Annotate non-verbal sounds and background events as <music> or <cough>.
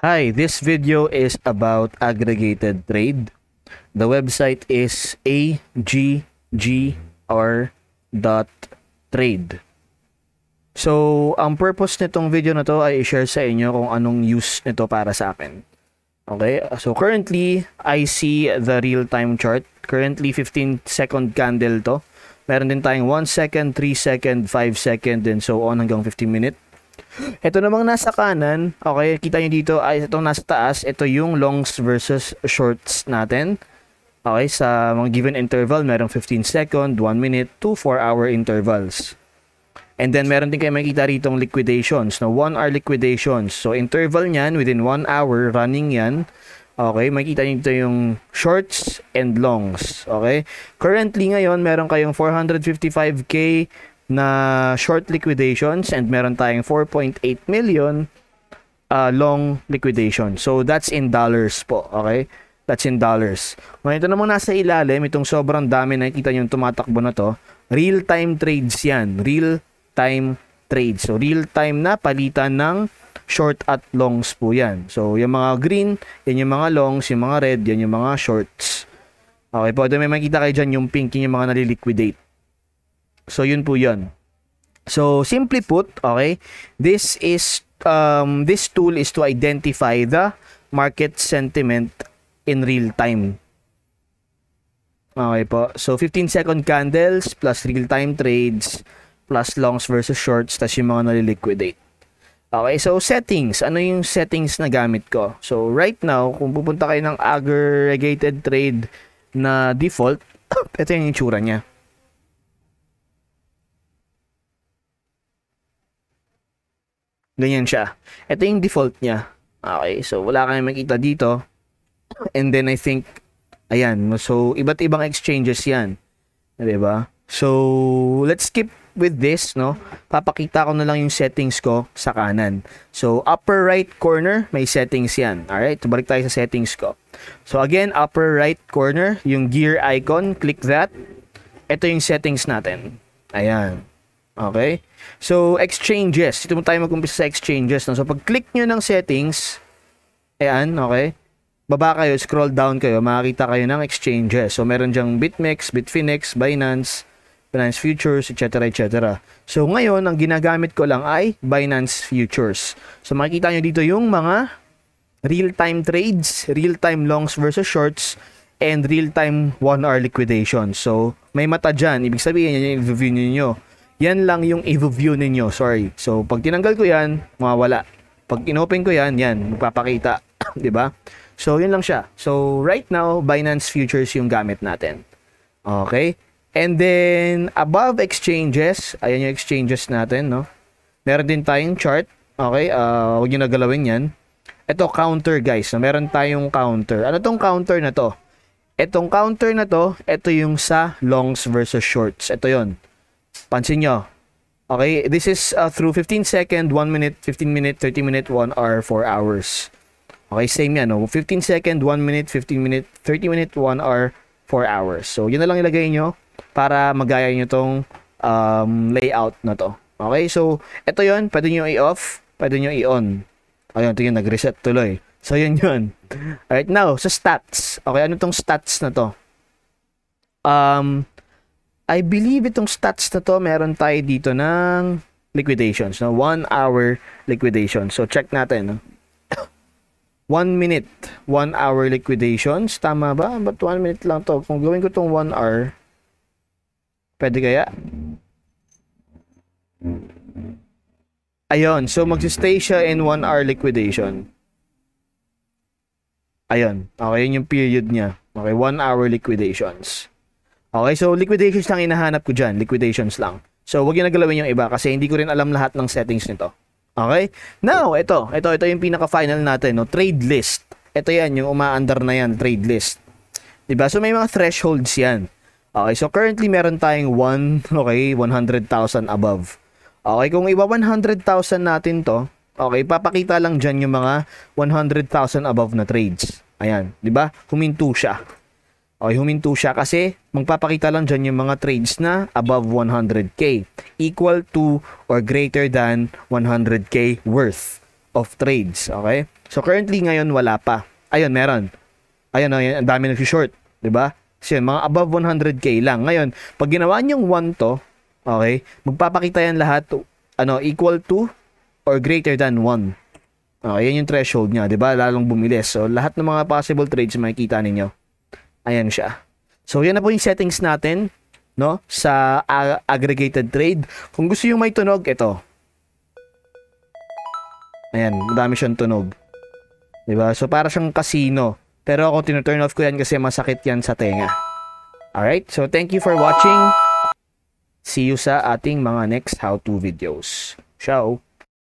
Hi, this video is about aggregated trade. The website is aggr.trade. So, ang purpose nitong video na to ay i-share sa inyo kung anong use nito para sa akin. Okay, so currently, I see the real-time chart. Currently, 15-second candle to. Meron din tayong 1 second, 3 second, 5 second, and so on hanggang 15 minute ito namang nasa kanan, okay, kita nyo dito ay itong nasa taas, ito yung longs versus shorts natin. Okay, sa mga given interval, merong 15 second, 1 minute, 2 4 hour intervals. And then meron din kayo makikita rito liquidations, no? 1 hour liquidations. So interval niyan within 1 hour running 'yan. Okay, makikita niyo dito yung shorts and longs, okay? Currently ngayon, meron kayong 455k, na short liquidations and meron tayong 4.8 million uh, long liquidation. So that's in dollars po, okay? That's in dollars. Ngayon, ito namang nasa ilalim, itong sobrang dami nakikita nyo yung tumatakbo na to. Real-time trades yan. Real-time trades. So real-time na palitan ng short at longs po yan. So yung mga green, yan yung mga longs, yung mga red, yan yung mga shorts. Okay po, ito may makita kayo dyan yung pink, yung mga naliliquidate. So, yun po yun. So, simply put, okay, this is, um, this tool is to identify the market sentiment in real time. Okay po. So, 15-second candles plus real-time trades plus longs versus shorts tas yung mga nali-liquidate. Okay, so settings. Ano yung settings na gamit ko? So, right now, kung pupunta kayo ng aggregated trade na default, <coughs> ito yung itsura niya. Ganyan siya. Ito yung default niya. Okay, so wala kang makita dito. And then I think, ayan, so iba't ibang exchanges yan. ba? Diba? So, let's skip with this, no? Papakita ko na lang yung settings ko sa kanan. So, upper right corner, may settings yan. Alright, so balik tayo sa settings ko. So, again, upper right corner, yung gear icon, click that. Ito yung settings natin. Ayan. Okay? So, exchanges. Dito mo tayo mag-umpisa sa exchanges. No? So, pag-click nyo ng settings, ayan, okay? Baba kayo, scroll down kayo, makakita kayo ng exchanges. So, meron dyang BitMEX, BitFinex, Binance, Binance Futures, etc. etc. So, ngayon, ang ginagamit ko lang ay Binance Futures. So, makikita nyo dito yung mga real-time trades, real-time longs versus shorts, and real-time 1-hour liquidation. So, may mata dyan. Ibig sabihin, yan yung view nyo yan lang yung i-view ninyo. Sorry. So, pag tinanggal ko yan, mawawala. Pag inopen ko yan, yan, magpapakita. ba? <coughs> diba? So, yun lang siya. So, right now, Binance Futures yung gamit natin. Okay? And then, above exchanges, ayan yung exchanges natin, no? Meron din tayong chart. Okay? Uh, huwag nyo nagalawin yan. Ito, counter, guys. No? Meron tayong counter. Ano tong counter na to? Itong counter na to, ito yung sa longs versus shorts. Ito yon Pansin nyo. Okay, this is uh, through 15 second, 1 minute, 15 minute, 30 minute, 1 hour, 4 hours. Okay, same yan. No? 15 second, 1 minute, 15 minute, 30 minute, 1 hour, 4 hours. So, yun na lang ilagay nyo para magaya nyo tong um, layout na to. Okay, so, ito yon Pwede nyo i-off, pwede nyo i-on. Ayun, ito yung nag-reset tuloy. So, yun yun. Alright, now, sa stats. Okay, ano tong stats na to? Um, I believe itong stats na to, meron tayo dito ng liquidations. No? One hour liquidation. So, check natin. No? <coughs> one minute, one hour liquidations. Tama ba? But one minute lang to? Kung gawin ko tong one hour, pwede kaya? Ayun. So, magsistay siya in one hour liquidation. Ayun. Okay, yun yung period niya. Okay, one hour liquidations. Okay, so liquidations lang inahanap ko dyan. Liquidations lang. So, wag yung nagalawin yung iba kasi hindi ko rin alam lahat ng settings nito. Okay? Now, ito. Ito, ito yung pinaka-final natin. No? Trade list. Ito yan, yung umaandar na yan, trade list. Diba? So, may mga thresholds yan. Okay, so currently meron tayong 1, okay, 100,000 above. Okay, kung iba 100,000 natin to, okay, papakita lang dyan yung mga 100,000 above na trades. Ayan, di ba? Huminto siya. Okay, huminto siya kasi magpapakita lang dyan yung mga trades na above 100k. Equal to or greater than 100k worth of trades. Okay? So currently ngayon wala pa. Ayun, meron. Ayun, ayun ang dami nag-short. 'di ba? So yun, mga above 100k lang. Ngayon, pag ginawa niyong 1 to, okay, magpapakita yan lahat ano, equal to or greater than 1. Okay, yan yung threshold niya, 'di ba? Lalong bumilis. So lahat ng mga possible trades makikita ninyo. Ayan siya. So, yan na po yung settings natin no sa aggregated trade. Kung gusto yung may tunog, ito. Ayan, madami siyang tunog. 'Di ba? So para siyang casino. Pero ako tinuturn off ko yan kasi masakit yan sa tenga. Alright, so thank you for watching. See you sa ating mga next how-to videos. Ciao!